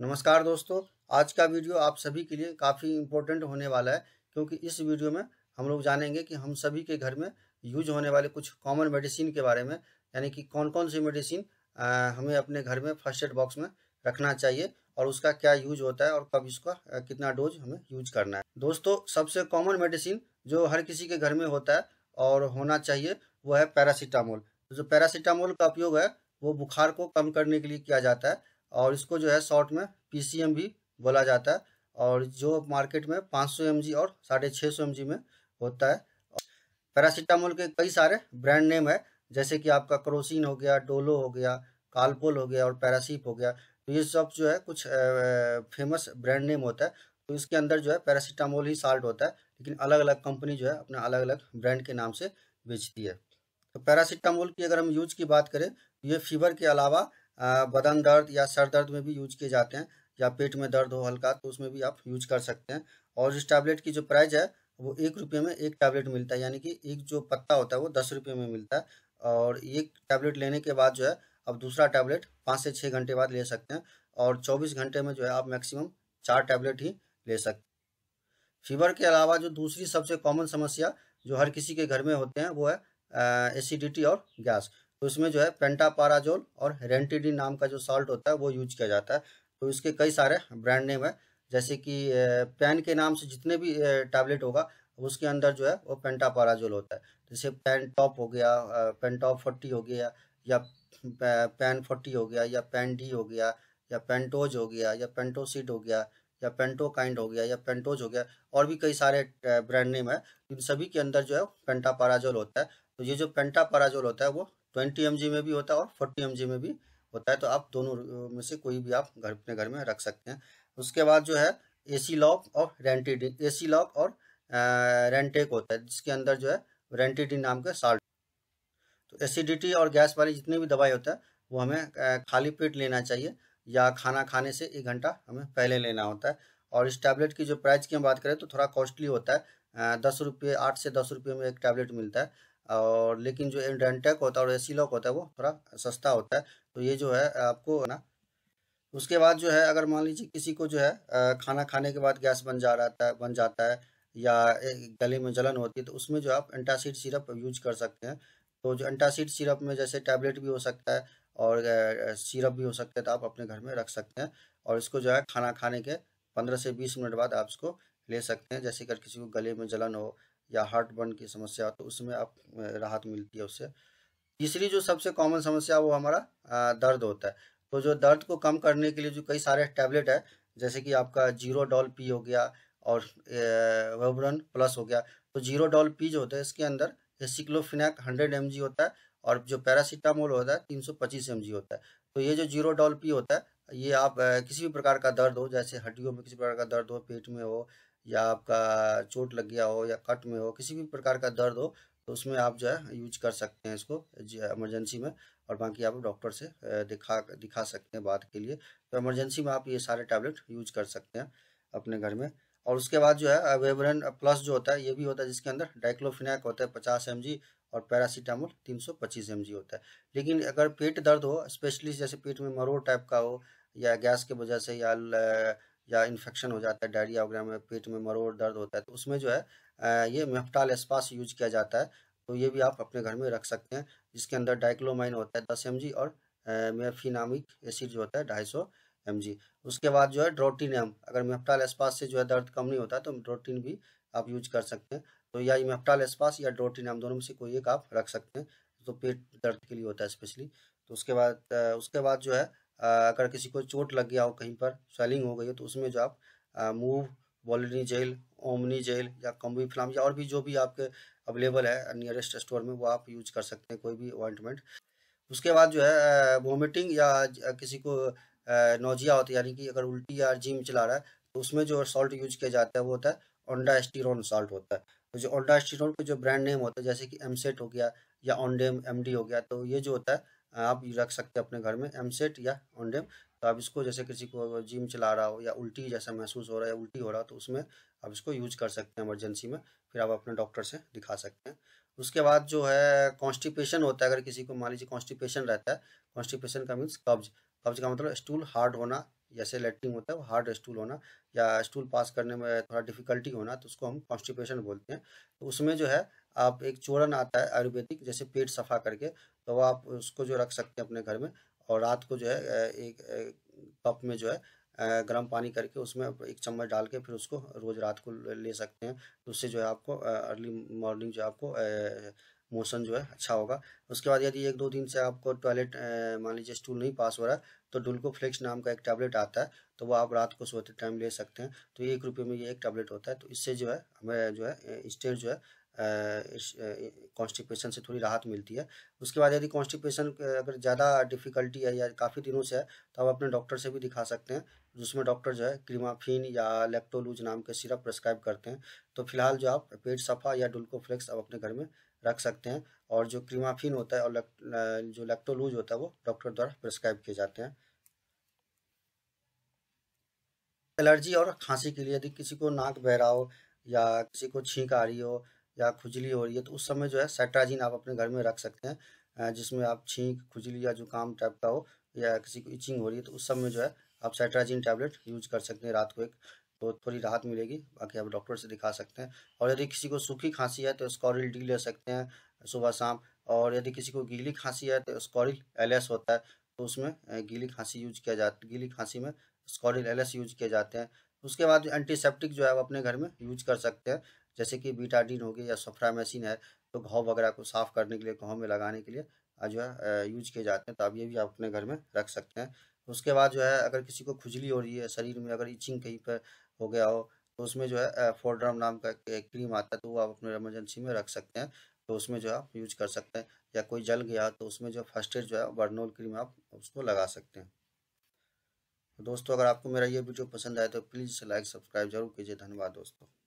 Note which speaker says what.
Speaker 1: नमस्कार दोस्तों आज का वीडियो आप सभी के लिए काफ़ी इम्पोर्टेंट होने वाला है क्योंकि इस वीडियो में हम लोग जानेंगे कि हम सभी के घर में यूज होने वाले कुछ कॉमन मेडिसिन के बारे में यानी कि कौन कौन सी मेडिसिन हमें अपने घर में फर्स्ट एड बॉक्स में रखना चाहिए और उसका क्या यूज होता है और कब इसका कितना डोज हमें यूज करना है दोस्तों सबसे कॉमन मेडिसिन जो हर किसी के घर में होता है और होना चाहिए वो है पैरासीटामोल जो पैरासीटामोल का उपयोग है वो बुखार को कम करने के लिए किया जाता है और इसको जो है शॉर्ट में पीसीएम भी बोला जाता है और जो मार्केट में 500 सौ और साढ़े छः सौ में होता है पैरासीटामोल के कई सारे ब्रांड नेम है जैसे कि आपका क्रोसिन हो गया डोलो हो गया कालपोल हो गया और पैरासीप हो गया तो ये सब जो है कुछ फेमस ब्रांड नेम होता है तो इसके अंदर जो है पैरासीटामोल ही साल्ट होता है लेकिन अलग अलग कंपनी जो है अपना अलग अलग ब्रांड के नाम से बेचती है तो पैरासीटामोल की अगर हम यूज की बात करें तो ये फीवर के अलावा बदन दर्द या सर दर्द में भी यूज किए जाते हैं या पेट में दर्द हो हल्का तो उसमें भी आप यूज कर सकते हैं और इस टैबलेट की जो प्राइस है वो एक रुपये में एक टैबलेट मिलता है यानी कि एक जो पत्ता होता है वो दस रुपये में मिलता है और एक टैबलेट लेने के बाद जो है अब दूसरा टैबलेट पाँच से छः घंटे बाद ले सकते हैं और चौबीस घंटे में जो है आप मैक्सिमम चार टैबलेट ही ले सकते हैं फीवर के अलावा जो दूसरी सबसे कॉमन समस्या जो हर किसी के घर में होते हैं वो है एसिडिटी और गैस तो इसमें जो है पेंटापाराजोल और रेंटिडी नाम का जो सॉल्ट होता है वो यूज किया जाता है तो इसके कई सारे ब्रांड नेम है जैसे कि पेन के नाम से जितने भी टैबलेट होगा उसके अंदर जो है वो पेंटापाराजोल होता है जैसे पेन टॉप हो गया पेन टॉप फोर्टी हो गया या पेन फोर्टी हो गया या पेन डी हो गया या पेंटोज हो गया या पेंटोसिड हो गया या पेंटो काइंड हो गया या पेंटोज हो गया और भी कई सारे ब्रांड नेम है इन सभी के अंदर जो है पेंटापाराजोल होता है तो ये जो पेंटापाराजोल होता है वो ट्वेंटी एम में भी होता है और फोर्टी एम में भी होता है तो आप दोनों में से कोई भी आप घर अपने घर में रख सकते हैं उसके बाद जो है ए सी लॉक और रेंटेड ए सी लॉक और रेंटेक होता है जिसके अंदर जो है रेंटेडिन नाम का साल्ट तो एसिडिटी और गैस वाली जितनी भी दवाई होता है वो हमें खाली पेट लेना चाहिए या खाना खाने से एक घंटा हमें पहले लेना होता है और इस टैबलेट की जो प्राइस की हम बात करें तो थोड़ा कॉस्टली होता है दस रुपये आठ से दस रुपये में एक टैबलेट मिलता है और लेकिन जो डेंटेक होता है और एसी लॉक होता है वो थोड़ा सस्ता होता है तो ये जो है आपको ना उसके बाद जो है अगर मान लीजिए किसी को जो है खाना खाने के बाद गैस बन जा रहा है बन जाता है या गले में जलन होती है तो उसमें जो आप एंटासिड सिरप यूज कर सकते हैं तो जो एंटासिड सिरप में जैसे टैबलेट भी हो सकता है और सिरप भी हो सकता है तो आप अपने घर में रख सकते हैं और इसको जो है खाना खाने के पंद्रह से बीस मिनट बाद आप इसको ले सकते हैं जैसे अगर किसी को गले में जलन हो या हार्ट बर्न की समस्या तो उसमें आप राहत मिलती है उससे तीसरी जो सबसे कॉमन समस्या वो हमारा दर्द होता है तो जो दर्द को कम करने के लिए जो कई सारे टैबलेट है जैसे कि आपका जीरो डॉल पी हो गया और वेबरन प्लस हो गया तो जीरो डॉल पी जो होता है इसके अंदर एसिक्लोफिनैक हंड्रेड एम होता है और जो पैरासीटामोल होता है तीन सौ पच्चीस एम होता है तो ये जो जीरो डॉल पी होता है ये आप किसी भी प्रकार का दर्द हो जैसे हड्डियों में किसी प्रकार का दर्द हो पेट में हो या आपका चोट लग गया हो या कट में हो किसी भी प्रकार का दर्द हो तो उसमें आप जो है यूज कर सकते हैं इसको इमरजेंसी में और बाकी आप डॉक्टर से दिखा दिखा सकते हैं बात के लिए तो इमरजेंसी में आप ये सारे टैबलेट यूज कर सकते हैं अपने घर में और उसके बाद जो है वेबरन प्लस जो होता है ये भी होता है जिसके अंदर डाइक्लोफिनैक होता है पचास एम और पैरासीटामोल 325 सौ होता है लेकिन अगर पेट दर्द हो स्पेशली जैसे पेट में मरोड़ टाइप का हो या गैस के वजह से या या इन्फेक्शन हो जाता है डायरिया वगैरह में पेट में मरोड़ दर्द होता है तो उसमें जो है ये मेफ्टाल एस्पास यूज किया जाता है तो ये भी आप अपने घर में रख सकते हैं जिसके अंदर डाइक्लोमाइन होता है दस एम और मेफिनामिक एसिड जो होता है ढाई सौ उसके बाद जो है ड्रोटीन एम अगर मेफ्टाल एस्पास से जो है दर्द कम नहीं होता तो ड्रोटीन भी आप यूज कर सकते हैं तो या मेफ्टाल एस्पास या ड्रोटीन एम दोनों में से कोई एक आप रख सकते हैं तो पेट दर्द के लिए होता है स्पेशली तो उसके बाद उसके बाद जो है अगर किसी को चोट लग गया हो कहीं पर स्वेलिंग हो गई हो तो उसमें जो आप मूव वॉलिनी जेल ओमनी जेल या कम्बी फ्लाम या और भी जो भी आपके अवेलेबल है नियरेस्ट स्टोर में वो आप यूज कर सकते हैं कोई भी अपॉइंटमेंट उसके बाद जो है वोमिटिंग या किसी को नोजिया होता है यानी कि अगर उल्टी या जिम चला रहा है तो उसमें जो सॉल्ट यूज किया जाता है वो होता है ओंडा एस्टीरोन सॉल्ट होता है तो जो ओंडा एस्टीरोन का जो ब्रांड नेम होता है जैसे कि एमसेट हो गया या ऑनडेम एम हो गया तो ये जो होता है आप रख सकते हैं अपने घर में एम सेट या ऑनडेम तो आप इसको जैसे किसी को जिम चला रहा हो या उल्टी जैसा महसूस हो रहा है उल्टी हो रहा हो तो उसमें आप इसको यूज कर सकते हैं इमरजेंसी में फिर आप अपने डॉक्टर से दिखा सकते हैं उसके बाद जो है कॉन्स्टिपेशन होता है अगर किसी को मान लीजिए कॉन्स्टिपेशन रहता है कॉन्स्टिपेशन का मीन्स कब्ज कब्ज का मतलब स्टूल हार्ड होना जैसे लेट्रिन होता है वो हार्ड स्टूल होना या स्टूल पास करने में थोड़ा डिफिकल्टी होना तो उसको हम कॉन्स्टिपेशन बोलते हैं तो उसमें जो है आप एक चोरन आता है आयुर्वेदिक जैसे पेट सफ़ा करके तो आप उसको जो रख सकते हैं अपने घर में और रात को जो है एक कप में जो है गर्म पानी करके उसमें एक चम्मच डाल के फिर उसको रोज़ रात को ले सकते हैं तो उससे जो है आपको अर्ली मॉर्निंग जो आपको मोशन जो है अच्छा होगा उसके बाद यदि एक दो दिन से आपको टॉयलेट मान लीजिए स्टूल नहीं पास हो रहा तो डुल्को फ्लेक्स नाम का एक टैबलेट आता है तो वो आप रात को सोते टाइम ले सकते हैं तो एक रुपये में ये एक टैबलेट होता है तो इससे जो है हमें जो है स्टेट जो है कॉन्स्टिपेशन से थोड़ी राहत मिलती है उसके बाद यदि कॉन्स्टिपेशन अगर ज़्यादा डिफिकल्टी है या काफ़ी दिनों से है तो आप अपने डॉक्टर से भी दिखा सकते हैं जिसमें डॉक्टर जो है क्रीमाफिन या लेप्टोलूज नाम के सिरप प्रेस्क्राइब करते हैं तो फिलहाल जो आप पेट सफ़ा या डुल्को फ्लेक्स आप अपने घर में रख सकते हैं और जो क्रीमाफिन होता है और लक, जो लैक्टोलूज होता है वो डॉक्टर द्वारा प्रिस्क्राइब किए जाते हैं एलर्जी और खांसी के लिए यदि किसी को नाक बह रहा हो या किसी को छींक आ रही हो या खुजली हो रही है तो उस समय जो है सेट्राजीन आप अपने घर में रख सकते हैं जिसमें आप छींक खुजली या जुकाम टाइप का हो या किसी को इचिंग हो रही है तो उस समय जो है आप सेट्राजीन टैबलेट यूज कर सकते हैं रात को एक तो थोड़ी राहत मिलेगी बाकी आप डॉक्टर से दिखा सकते हैं और यदि किसी को सूखी खांसी है तो स्कॉरिल डी ले सकते हैं सुबह शाम और यदि किसी को गीली खांसी है तो स्कॉरिल एल होता है तो उसमें गीली खांसी यूज किया जाता गीली खांसी में स्कॉरिल एल यूज किए जाते हैं उसके बाद एंटीसेप्टिक जो है आप अपने घर में यूज कर सकते हैं जैसे कि बीटाडीन हो गया या सफ्रामेसिन है तो घाव वगैरह को साफ करने के लिए घाव में लगाने के लिए जो है यूज किए जाते हैं तो आप ये भी आप अपने घर में रख सकते हैं उसके बाद जो है अगर किसी को खुजली हो रही है शरीर में अगर इचिंग कहीं पर हो गया हो तो उसमें जो है फोर्ड्रम नाम का एक क्रीम आता है तो वो आप अपने एमरजेंसी में रख सकते हैं तो उसमें जो है आप यूज कर सकते हैं या कोई जल गया तो उसमें जो फर्स्ट एड जो है बर्नोल क्रीम आप उसको लगा सकते हैं दोस्तों अगर आपको मेरा ये वीडियो पसंद आए तो प्लीज़ लाइक सब्सक्राइब जरूर कीजिए धन्यवाद दोस्तों